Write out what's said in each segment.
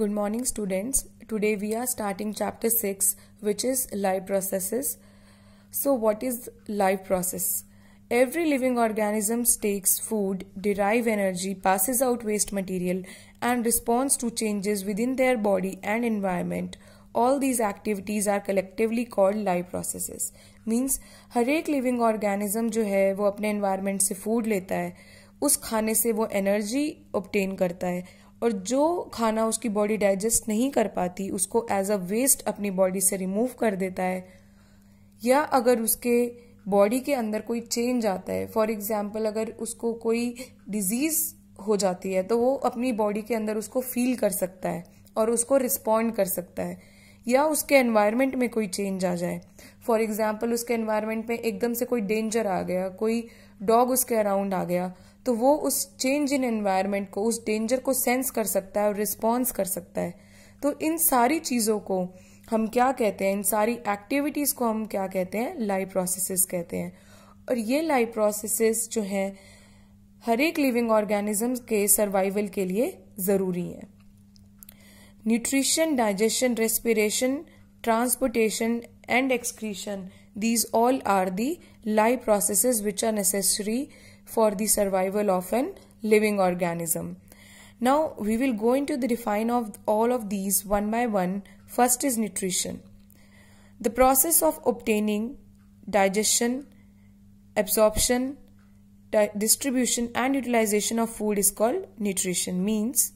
Good morning students. Today we are starting chapter 6 which is life processes. So what is life process? Every living organism takes food, derive energy, passes out waste material and responds to changes within their body and environment. All these activities are collectively called life processes. Means हर एक living organism जो है वो अपने environment से food लेता है उस खाने से वो energy obtain करता है और जो खाना उसकी बॉडी डाइजेस्ट नहीं कर पाती उसको एज अ वेस्ट अपनी बॉडी से रिमूव कर देता है या अगर उसके बॉडी के अंदर कोई चेंज आता है फॉर एग्जाम्पल अगर उसको कोई डिजीज हो जाती है तो वो अपनी बॉडी के अंदर उसको फील कर सकता है और उसको रिस्पॉन्ड कर सकता है या उसके एनवायरमेंट में कोई चेंज आ जाए फॉर एग्जाम्पल उसके एनवायरमेंट में एकदम से कोई डेंजर आ गया कोई डॉग उसके अराउंड आ गया तो वो उस चेंज इन एनवायरमेंट को उस डेंजर को सेंस कर सकता है और रिस्पॉन्स कर सकता है तो इन सारी चीज़ों को हम क्या कहते हैं इन सारी एक्टिविटीज़ को हम क्या कहते हैं लाइव प्रोसेसेस कहते हैं और ये लाइव प्रोसेसेस जो हैं हर एक लिविंग ऑर्गेनिज्म के सर्वाइवल के लिए ज़रूरी हैं nutrition digestion respiration transportation and excretion these all are the life processes which are necessary for the survival of an living organism. Now we will go into the define of all of these one by one. First is nutrition. The process of obtaining digestion, absorption, di distribution and utilization of food is called nutrition means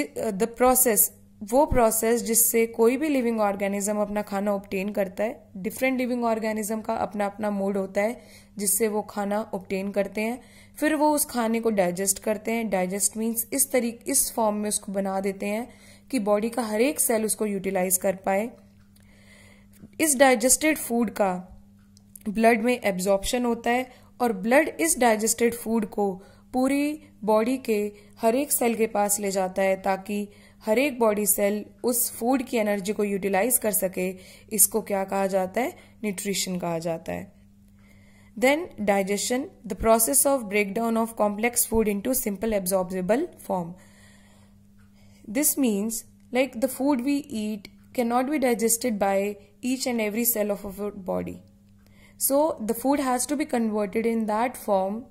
uh, the process वो process जिससे कोई भी living organism अपना खाना obtain करता है different living organism का अपना अपना मूड होता है जिससे वो खाना ऑप्टेन करते हैं फिर वो उस खाने को डाइजेस्ट करते हैं डाइजेस्ट मीन्स इस तरीके इस फॉर्म में उसको बना देते हैं कि बॉडी का हर एक सेल उसको यूटिलाइज कर पाए इस डाइजेस्टेड फूड का ब्लड में एब्जॉर्प्शन होता है और ब्लड इस डाइजेस्टेड फूड को पूरी बॉडी के हर एक सेल के पास ले जाता है ताकि हर एक बॉडी सेल उस फूड की एनर्जी को यूटिलाइज कर सके इसको क्या कहा जाता है न्यूट्रिशन कहा जाता है then digestion the process of break down of complex food into simple absorbable form this means like the food we eat can not be digested by each and every cell of our body so the food has to be converted in that form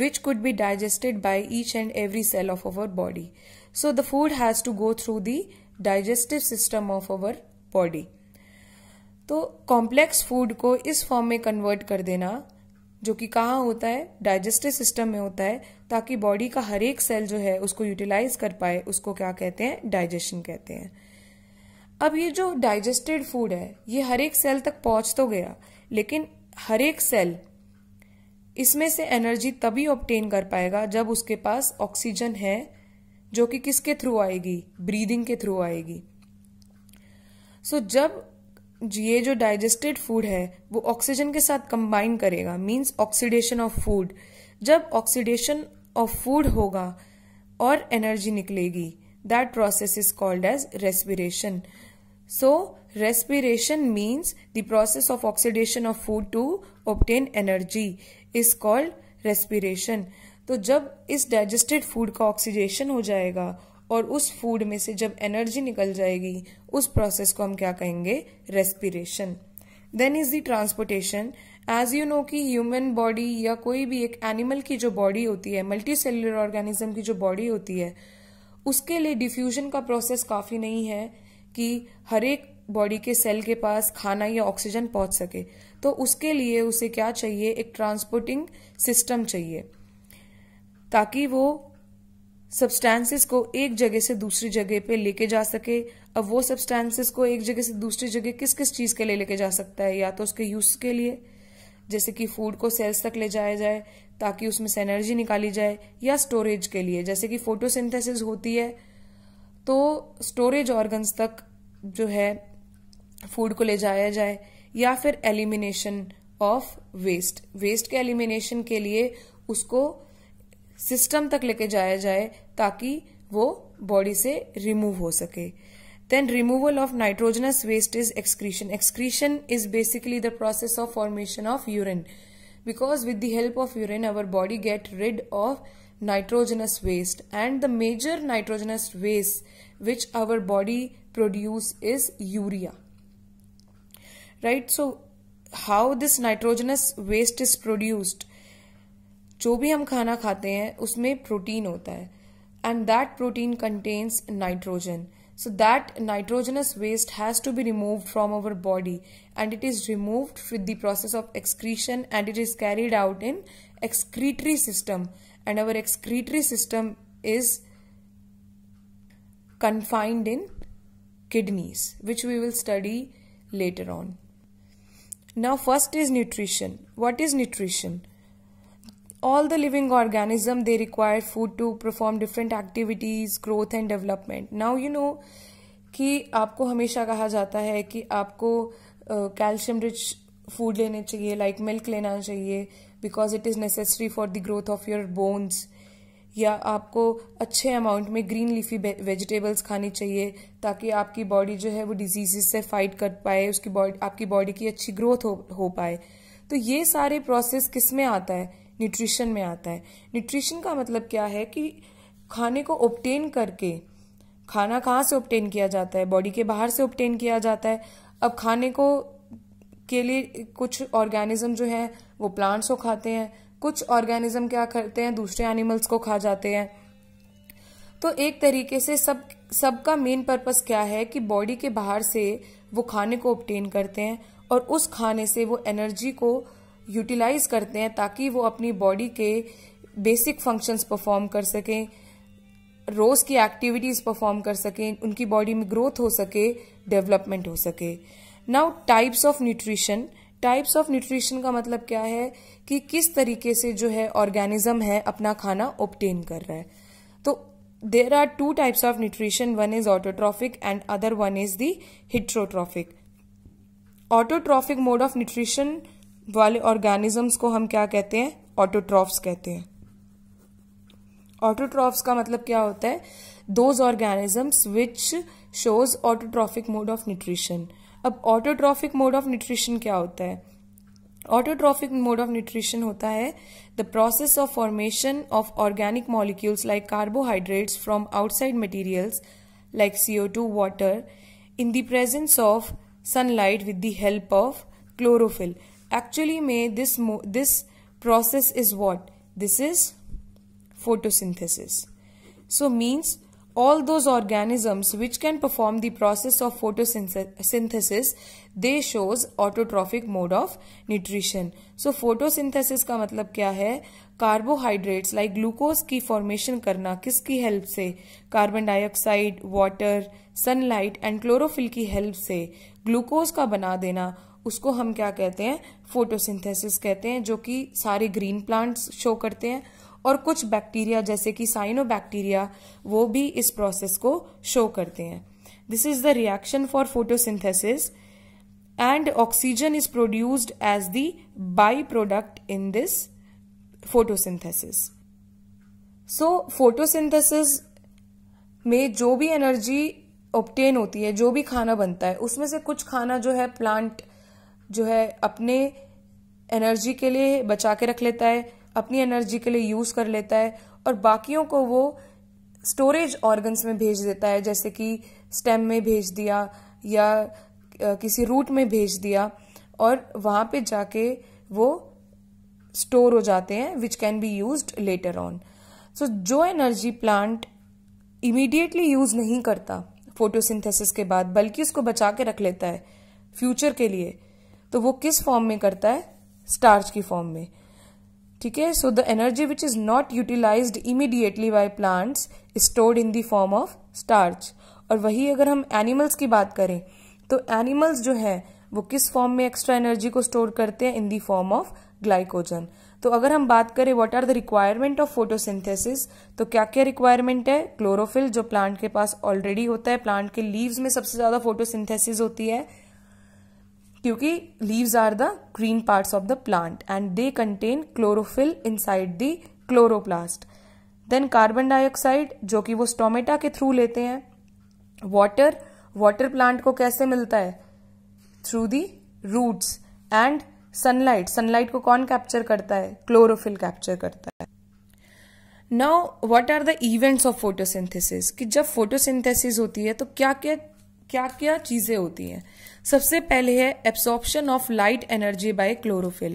which could be digested by each and every cell of our body. So the food has to go through the digestive system of our body. तो complex food को इस form में convert कर देना जो कि कहाँ होता है डाइजेस्टिव सिस्टम में होता है ताकि बॉडी का हर एक सेल जो है उसको यूटिलाइज कर पाए उसको क्या कहते हैं डाइजेशन कहते हैं अब ये जो डाइजेस्टेड फूड है ये हर एक सेल तक पहुंच तो गया लेकिन हर एक सेल इसमें से एनर्जी तभी ऑप्टेन कर पाएगा जब उसके पास ऑक्सीजन है जो कि किसके थ्रू आएगी ब्रीदिंग के थ्रू आएगी सो so, जब ये जो डाइजेस्टेड फूड है वो ऑक्सीजन के साथ कंबाइन करेगा मीन्स ऑक्सीडेशन ऑफ फूड जब ऑक्सीडेशन ऑफ फूड होगा और एनर्जी निकलेगी that process is called as respiration So, respiration means the process of oxidation of food to obtain energy is called respiration. तो जब इस डाइजेस्टेड फूड का oxidation हो जाएगा और उस फूड में से जब एनर्जी निकल जाएगी उस प्रोसेस को हम क्या कहेंगे respiration then is the transportation as you know कि ह्यूमन बॉडी या कोई भी एक एनिमल की जो बॉडी होती है मल्टी सेलुलर ऑर्गेनिज्म की जो बॉडी होती है उसके लिए डिफ्यूजन का प्रोसेस काफ़ी नहीं है कि हर एक बॉडी के सेल के पास खाना या ऑक्सीजन पहुंच सके तो उसके लिए उसे क्या चाहिए एक ट्रांसपोर्टिंग सिस्टम चाहिए ताकि वो सब्सटेंसेस को एक जगह से दूसरी जगह पे लेके जा सके अब वो सब्सटेंसेस को एक जगह से दूसरी जगह किस किस चीज के लिए लेके जा सकता है या तो उसके यूज के लिए जैसे कि फूड को सेल्स तक ले जाया जाए ताकि उसमें से एनर्जी निकाली जाए या स्टोरेज के लिए जैसे कि फोटोसिंथेसिस होती है तो स्टोरेज ऑर्गन्स तक जो है फूड को ले जाया जाए या फिर एलिमिनेशन ऑफ वेस्ट वेस्ट के एलिमिनेशन के लिए उसको सिस्टम तक लेके जाया जाए ताकि वो बॉडी से रिमूव हो सके then removal of nitrogenous waste is excretion excretion is basically the process of formation of urine because with the help of urine our body get rid of nitrogenous waste and the major nitrogenous waste which our body produce is urea right so how this nitrogenous waste is produced जो भी हम खाना खाते हैं उसमें protein होता है and that protein contains nitrogen so that nitrogenous waste has to be removed from our body and it is removed with the process of excretion and it is carried out in excretory system and our excretory system is confined in kidneys which we will study later on. Now first is nutrition. What is nutrition? All the living organism they require food to perform different activities, growth and development. Now you know कि आपको हमेशा कहा जाता है कि आपको calcium rich food लेने चाहिए लाइक like मिल्क लेना चाहिए because it is necessary for the growth of your bones या आपको अच्छे अमाउंट में ग्रीन लीफी वेजिटेबल्स खानी चाहिए ताकि आपकी बॉडी जो है वो डिजीज़ से फाइट कर पाए उसकी बॉडी आपकी बॉडी की अच्छी ग्रोथ हो, हो पाए तो ये सारे प्रोसेस किस में आता है न्यूट्रिशन में आता है न्यूट्रिशन का मतलब क्या है कि खाने को ओप्टेन करके खाना कहाँ से ओप्टेन किया जाता है बॉडी के बाहर से ओप्टेन किया जाता है अब खाने को के लिए कुछ ऑर्गेनिज्म जो हैं वो प्लांट्स को खाते हैं कुछ ऑर्गेनिज्म क्या करते हैं दूसरे एनिमल्स को खा जाते हैं तो एक तरीके से सब सबका मेन पर्पस क्या है कि बॉडी के बाहर से वो खाने को ऑप्टेन करते हैं और उस खाने से वो एनर्जी को यूटिलाइज करते हैं ताकि वो अपनी बॉडी के बेसिक फंक्शंस परफॉर्म कर सकें रोज की एक्टिविटीज परफॉर्म कर सकें उनकी बॉडी में ग्रोथ हो सके डेवलपमेंट हो सके now types of nutrition types of nutrition का मतलब क्या है कि किस तरीके से जो है ऑर्गेनिज्म है अपना खाना ऑप्टेन कर रहा है तो there are two types of nutrition one is autotrophic and other one is the heterotrophic autotrophic mode of nutrition वाले ऑर्गेनिजम्स को हम क्या कहते हैं ऑटोट्रॉफ्स कहते हैं ऑटोट्रॉफ्स का मतलब क्या होता है those organisms which shows autotrophic mode of nutrition अब ऑटोट्रॉफिक मोड ऑफ न्यूट्रिशन क्या होता है ऑटोट्रॉफिक मोड ऑफ न्यूट्रिशन होता है the process of formation of organic molecules like carbohydrates from outside materials like CO two water in the presence of sunlight with the help of chlorophyll actually में this this process is what this is photosynthesis so means all those organisms which can perform the process of photosynthesis they shows autotrophic mode of nutrition so photosynthesis का मतलब क्या है carbohydrates like glucose की formation करना किसकी help से carbon dioxide water sunlight and chlorophyll की help से ग्लूकोज का बना देना उसको हम क्या कहते हैं फोटोसिंथेसिस कहते हैं जो कि सारे ग्रीन प्लांट्स शो करते हैं और कुछ बैक्टीरिया जैसे कि साइनो बैक्टीरिया वो भी इस प्रोसेस को शो करते हैं this is the reaction for photosynthesis and oxygen is produced as the by product in this photosynthesis so photosynthesis में जो भी एनर्जी ऑप्टेन होती है जो भी खाना बनता है उसमें से कुछ खाना जो है प्लांट जो है अपने एनर्जी के लिए बचा के रख लेता है अपनी एनर्जी के लिए यूज कर लेता है और बाकियों को वो स्टोरेज ऑर्गन्स में भेज देता है जैसे कि स्टेम में भेज दिया या किसी रूट में भेज दिया और वहां पे जाके वो स्टोर हो जाते हैं which can be use later on so जो एनर्जी प्लांट इमीडिएटली यूज नहीं करता फोटोसिंथेसिस के बाद बल्कि उसको बचा के रख लेता है फ्यूचर के लिए तो वो किस फॉर्म में करता है स्टार्च की फॉर्म में ठीक है so the energy which is not utilize immediately by plants stored in the form of starch और वही अगर हम एनिमल्स की बात करें तो एनिमल्स जो है वो किस फॉर्म में एक्स्ट्रा एनर्जी को स्टोर करते हैं in the form of glycogen तो अगर हम बात करें what are the requirement of photosynthesis तो क्या क्या रिक्वायरमेंट है क्लोरोफिल जो प्लांट के पास ऑलरेडी होता है प्लांट के लीव्स में सबसे ज्यादा फोटोसिंथेसिस होती है क्योंकि leaves are the green parts of the plant and they contain chlorophyll inside the chloroplast then carbon dioxide जो कि वो स्टोमेटा के थ्रू लेते हैं वाटर वाटर प्लांट को कैसे मिलता है through the roots and sunlight sunlight को कौन कैप्चर करता है क्लोरोफिल कैप्चर करता है now what are the events of photosynthesis कि जब फोटोसिंथेसिस होती है तो क्या क्या क्या क्या चीज़ें होती हैं सबसे पहले है absorption of light energy by chlorophyll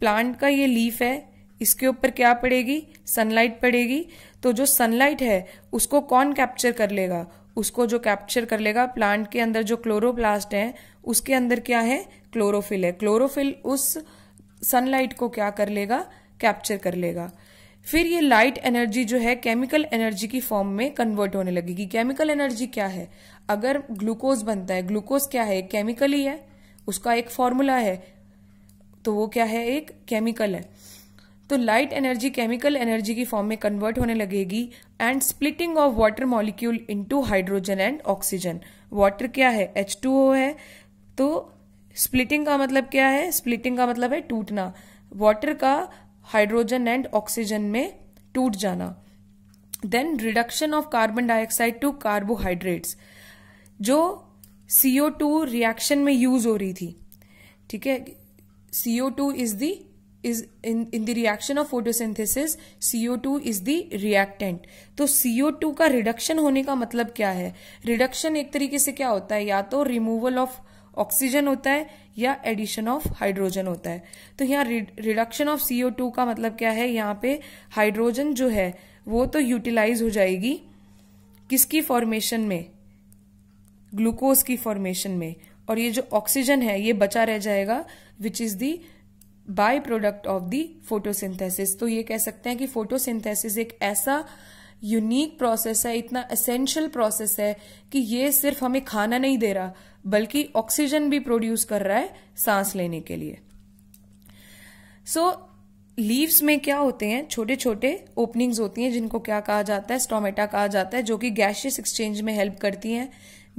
plant का ये लीफ है इसके ऊपर क्या पड़ेगी सनलाइट पड़ेगी तो जो सनलाइट है उसको कौन कैप्चर कर लेगा उसको जो कैप्चर कर लेगा प्लांट के अंदर जो क्लोरोप्लास्ट है उसके अंदर क्या है क्लोरोफिल है क्लोरोफिल उस सनलाइट को क्या कर लेगा कैप्चर कर लेगा फिर ये लाइट एनर्जी जो है केमिकल एनर्जी की फॉर्म में कन्वर्ट होने लगेगी केमिकल एनर्जी क्या है अगर ग्लूकोज बनता है ग्लूकोज क्या है केमिकल ही है उसका एक फॉर्मूला है तो वो क्या है एक केमिकल है तो लाइट एनर्जी केमिकल एनर्जी की फॉर्म में कन्वर्ट होने लगेगी and splitting of water molecule into hydrogen and oxygen water क्या है एच है तो स्प्लिटिंग का मतलब क्या है स्प्लिटिंग का मतलब है टूटना वाटर का हाइड्रोजन एंड ऑक्सीजन में टूट जाना then reduction of carbon dioxide to carbohydrates जो सीओ टू रिएक्शन में यूज हो रही थी ठीक है CO two is the is in in the reaction of photosynthesis CO two is the reactant तो सीओ टू का रिडक्शन होने का मतलब क्या है रिडक्शन एक तरीके से क्या होता है या तो रिमूवल ऑफ ऑक्सीजन होता है या एडिशन ऑफ हाइड्रोजन होता है तो यहाँ रिडक्शन ऑफ सीओ टू का मतलब क्या है यहाँ पे हाइड्रोजन जो है वो तो यूटिलाइज हो जाएगी किसकी फॉर्मेशन में ग्लूकोज की फॉर्मेशन में और ये जो ऑक्सीजन है ये बचा रह जाएगा which is the by product of the photosynthesis तो ये कह सकते हैं कि फोटोसिंथेसिस एक ऐसा यूनिक प्रोसेस है इतना असेंशियल प्रोसेस है कि ये सिर्फ हमें खाना नहीं दे रहा बल्कि ऑक्सीजन भी प्रोड्यूस कर रहा है सांस लेने के लिए सो so, लीव्स में क्या होते हैं छोटे छोटे ओपनिंग्स होती हैं जिनको क्या कहा जाता है स्टोमेटा कहा जाता है जो कि गैशियस एक्सचेंज में हेल्प करती हैं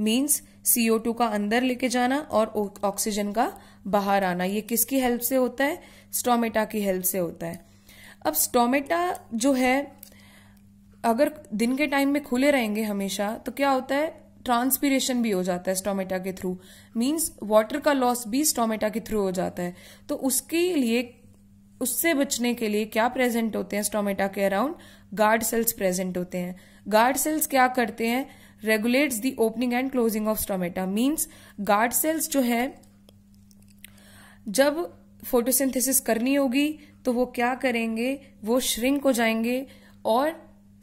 मीन्स सीओ टू का अंदर लेके जाना और ऑक्सीजन का बाहर आना ये किसकी हेल्प से होता है स्टोमेटा की हेल्प से होता है अब स्टोमेटा जो है अगर दिन के टाइम में खुले रहेंगे हमेशा तो क्या होता है ट्रांसपीरेशन भी हो जाता है स्टोमेटा के थ्रू मीन्स वाटर का लॉस भी स्टोमेटा के थ्रू हो जाता है तो उसके लिए उससे बचने के लिए क्या प्रेजेंट होते हैं स्टोमेटा के अराउंड गार्ड सेल्स प्रेजेंट होते हैं गार्ड सेल्स क्या करते हैं regulates the opening and closing of stomata means guard cells जो है जब फोटोसिंथेसिस करनी होगी तो वो क्या करेंगे वो श्रिंक हो जाएंगे और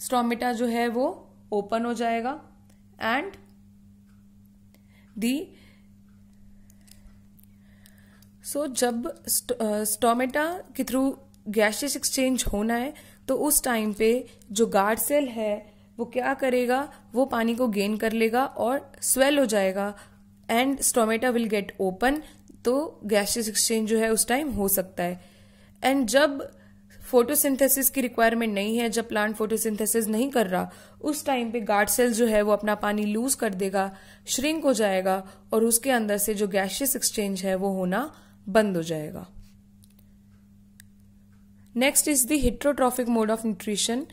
स्टोमेटा जो है वो ओपन हो जाएगा एंड दी सो जब स्टोमेटा के थ्रू गैशियस एक्सचेंज होना है तो उस टाइम पे जो गार्ड सेल है वो क्या करेगा वो पानी को गेन कर लेगा और स्वेल हो जाएगा and stomata will get open तो गैशियस एक्सचेंज जो है उस टाइम हो सकता है एंड जब फोटोसिंथेसिस की रिक्वायरमेंट नहीं है जब प्लांट फोटोसिंथेसिस नहीं कर रहा उस टाइम पे गार्ड सेल जो है वो अपना पानी लूज कर देगा श्रिंक हो जाएगा और उसके अंदर से जो गैशियस एक्सचेंज है वो होना बंद हो जाएगा next is the heterotrophic mode of nutrition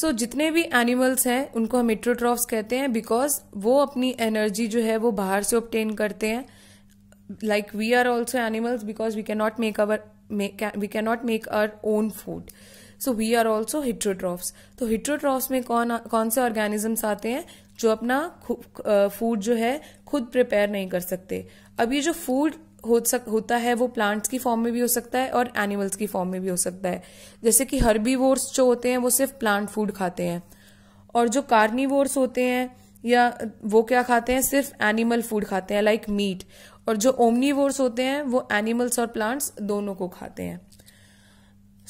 so जितने भी एनिमल्स हैं उनको हम हिट्रोट्रॉफ्स कहते हैं बिकॉज वो अपनी एनर्जी जो है वो बाहर से ऑप्टेन करते हैं we are also animals because we can not make our make we cannot make our own food so we are also heterotrophs तो हिट्रोट्रॉफ्स में कौन कौन से ऑर्गेनिजम्स आते हैं जो अपना फूड जो है खुद प्रिपेयर नहीं कर सकते अब ये जो फूड हो सक होता है वो प्लांट्स की फॉर्म में भी हो सकता है और एनिमल्स की फॉर्म में भी हो सकता है जैसे कि हर्बीवोर्स जो होते हैं वो सिर्फ प्लांट फूड खाते हैं और जो कार्निवोर्स होते हैं या वो क्या खाते हैं सिर्फ एनिमल फूड खाते हैं लाइक मीट और जो ओमनीवोर्स होते हैं वो एनिमल्स और प्लांट्स दोनों को खाते हैं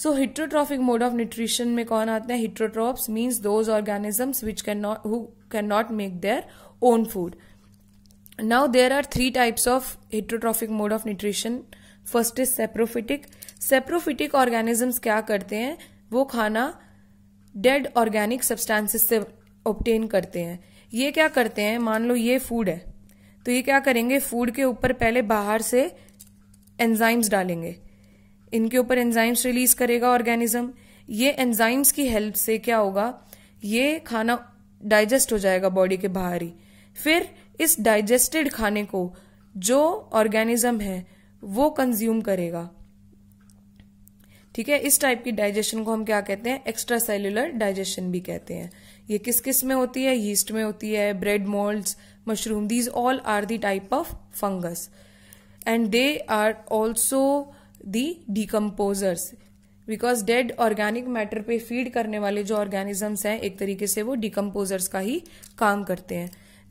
so heterotrophic mode of nutrition में कौन आते हैं heterotrophs means those organisms which can not who can not make their own food now there are three types of heterotrophic mode of nutrition first is saprophytic saprophytic organisms क्या करते हैं वो खाना dead organic substances से obtain करते हैं ये क्या करते हैं मान लो ये फूड है तो ये क्या करेंगे फूड के ऊपर पहले बाहर से एंजाइम्स डालेंगे इनके ऊपर एंजाइम्स रिलीज करेगा ऑर्गेनिज्म ये एंजाइम्स की हेल्प से क्या होगा ये खाना डाइजेस्ट हो जाएगा बॉडी के बाहर ही फिर इस डाइजेस्टेड खाने को जो ऑर्गेनिज्म है वो कंज्यूम करेगा ठीक है इस टाइप की डाइजेशन को हम क्या कहते हैं एक्स्ट्रा सेल्युलर डाइजेशन भी कहते हैं ये किस किस में होती है यीस्ट में होती है bread moulds mushroom these all are the type of fungus and they are also the decomposers because dead organic matter पे फीड करने वाले जो ऑर्गेनिजम्स हैं एक तरीके से वो डिकम्पोजर्स का ही काम करते हैं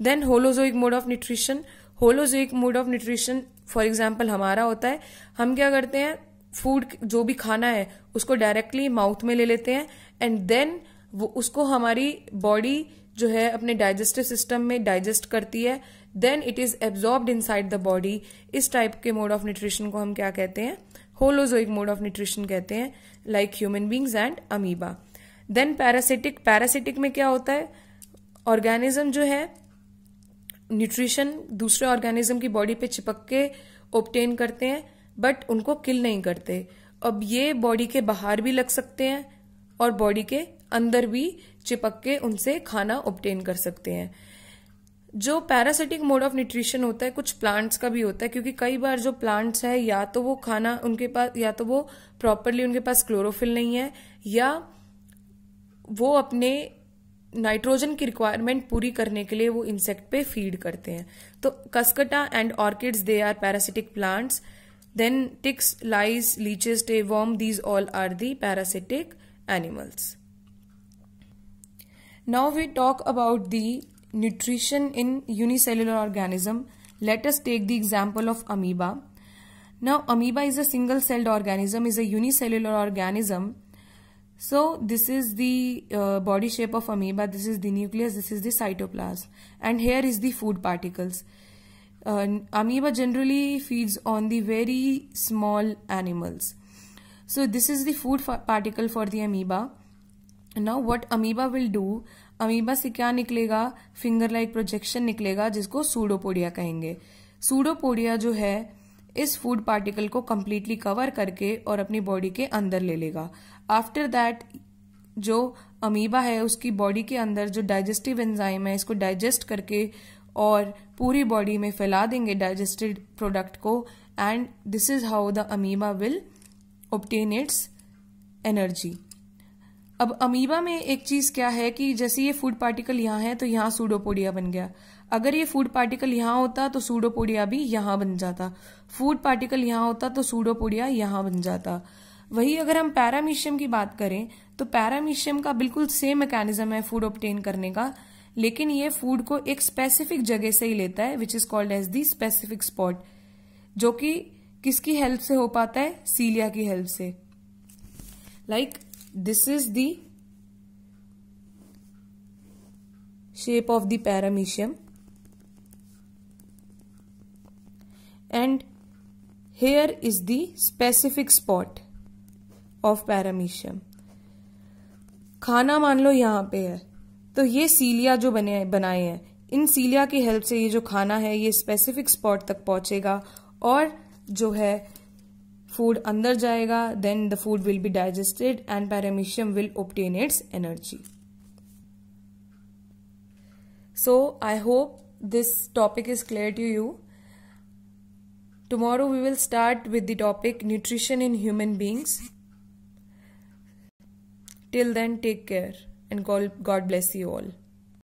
then holozoic mode of nutrition holozoic mode of nutrition for example हमारा होता है हम क्या करते हैं फूड जो भी खाना है उसको डायरेक्टली माउथ में ले लेते हैं एंड देन वो उसको हमारी बॉडी जो है अपने डाइजेस्टिव सिस्टम में डाइजेस्ट करती है then it is absorbed side the body इस टाइप के मोड ऑफ न्यूट्रिशन को हम क्या कहते हैं होलोजोइक मोड ऑफ न्यूट्रिशन कहते हैं like human beings and amoeba then parasitic parasitic में क्या होता है ऑर्गेनिज्म जो है न्यूट्रिशन दूसरे ऑर्गेनिज्म की बॉडी पे चिपक के ओपटेन करते हैं बट उनको किल नहीं करते अब ये बॉडी के बाहर भी लग सकते हैं और बॉडी के अंदर भी चिपक के उनसे खाना ऑप्टेन कर सकते हैं जो पैरासिटिक मोड ऑफ न्यूट्रिशन होता है कुछ प्लांट्स का भी होता है क्योंकि कई बार जो प्लांट्स है या तो वो खाना उनके पास या तो वो प्रॉपरली उनके पास क्लोरोफिल नहीं है या वो अपने नाइट्रोजन की रिक्वायरमेंट पूरी करने के लिए वो इंसेक्ट पे फीड करते हैं तो cuscuta and orchids they are parasitic plants then ticks lice leeches worm these all are the parasitic animals Now we talk about the nutrition in unicellular organism. Let us take the example of amoeba. Now amoeba is a single celled organism, is a unicellular organism. So this is the uh, body shape of amoeba, this is the nucleus, this is the cytoplasm and here is the food particles. Uh, amoeba generally feeds on the very small animals. So this is the food particle for the amoeba. Now what amoeba will do amoeba से क्या निकलेगा finger like projection निकलेगा जिसको pseudopodia कहेंगे pseudopodia जो है इस food particle को कम्प्लीटली कवर करके और अपनी बॉडी के अंदर ले लेगा आफ्टर दैट जो अमीबा है उसकी बॉडी के अंदर जो डाइजेस्टिव एंजाइम है इसको डाइजेस्ट करके और पूरी बॉडी में फैला देंगे डाइजेस्टेड प्रोडक्ट को and this is how the amoeba will obtain its energy अब अमीबा में एक चीज क्या है कि जैसे ये फूड पार्टिकल यहां है तो यहां सूडोपोडिया बन गया अगर ये फूड पार्टिकल यहां होता तो सूडोपोडिया भी यहां बन जाता फूड पार्टिकल यहां होता तो सूडोपोडिया यहां बन जाता वही अगर हम पैरामीशियम की बात करें तो पैरामीशियम का बिल्कुल सेम मैकेनिज्म है फूड ऑप्टेन करने का लेकिन ये फूड को एक स्पेसिफिक जगह से ही लेता है which is called as the specific spot जो कि किसकी हेल्प से हो पाता है सीलिया की हेल्प से like like, this is the shape of the paramecium and here is the specific spot of paramecium khana maan lo yahan pe hai to ye cilia jo bane hai banaye हैं इन सीलिया की help से ये जो खाना है ये specific spot तक पहुंचेगा और जो है food andar jayega then the food will be digested and paramecium will obtain its energy so i hope this topic is clear to you tomorrow we will start with the topic nutrition in human beings till then take care and god bless you all